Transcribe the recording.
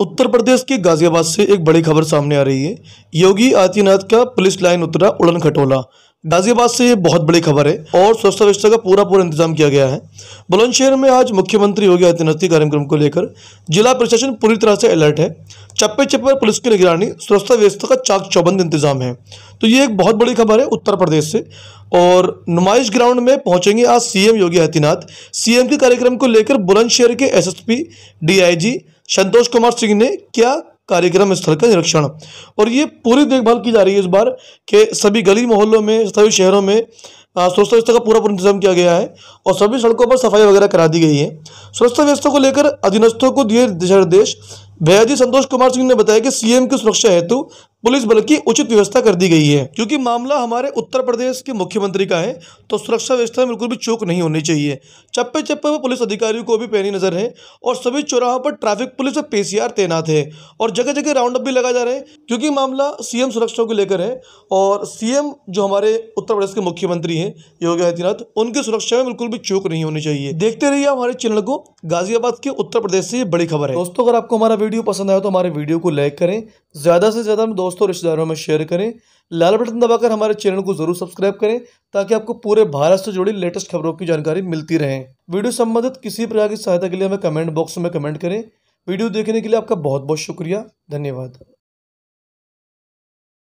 उत्तर प्रदेश के गाजियाबाद से एक बड़ी खबर सामने आ रही है योगी आदित्यनाथ का पुलिस लाइन उतरा उड़न खटोला गाजियाबाद से ये बहुत बड़ी खबर है और स्वच्छता व्यवस्था का पूरा पूरा इंतजाम किया गया है बुलंदशहर में आज मुख्यमंत्री योगी आदित्यनाथ के कार्यक्रम को लेकर जिला प्रशासन पूरी तरह से अलर्ट है चप्पे चप्पे पर पुलिस की निगरानी स्वच्छता व्यवस्था का चाक चौबंद इंतजाम है तो ये एक बहुत बड़ी खबर है उत्तर प्रदेश से और नुमाइश ग्राउंड में पहुंचेंगे आज सीएम योगी आदित्यनाथ सीएम के कार्यक्रम को लेकर बुलंदशहर के एसएसपी डीआईजी संतोष कुमार सिंह ने किया कार्यक्रम स्थल का निरीक्षण और ये पूरी देखभाल की जा रही है इस बार के सभी गली मोहल्लों में सभी शहरों में स्वच्छता व्यवस्था का पूरा पूरा इंतजाम किया गया है और सभी सड़कों पर सफाई वगैरह करा दी गई है स्वच्छता व्यवस्था को लेकर अधीनस्थों को दिए दिशा निर्देश भैयाजी संतोष कुमार सिंह ने बताया कि सीएम की सुरक्षा हेतु पुलिस बल की उचित व्यवस्था कर दी गई है क्योंकि मामला हमारे उत्तर प्रदेश के मुख्यमंत्री का है तो सुरक्षा व्यवस्था बिल्कुल भी चूक नहीं होनी चाहिए चप्पे चप्पे पर पुलिस अधिकारियों को भी पैनी नजर है और सभी चौराहों पर ट्रैफिक पुलिस और पीसीआर तैनात है और जगह जगह राउंड अप भी लगा जा रहे हैं क्योंकि मामला सीएम सुरक्षा को लेकर है और सीएम जो हमारे उत्तर प्रदेश के मुख्यमंत्री हैं योगी आदित्यनाथ उनकी सुरक्षा में बिल्कुल भी चूक नहीं होनी चाहिए देखते रहिए हमारे चैनल को गाजियाबाद के उत्तर प्रदेश से बड़ी खबर है दोस्तों अगर आपको हमारा वीडियो पसंद आया तो हमारे वीडियो को लाइक करें ज़्यादा से ज़्यादा हम दोस्तों रिश्तेदारों में शेयर करें लाल बटन दबाकर हमारे चैनल को जरूर सब्सक्राइब करें ताकि आपको पूरे भारत से जुड़ी लेटेस्ट खबरों की जानकारी मिलती रहे वीडियो संबंधित किसी प्रकार की सहायता के लिए हमें कमेंट बॉक्स में कमेंट करें वीडियो देखने के लिए आपका बहुत बहुत शुक्रिया धन्यवाद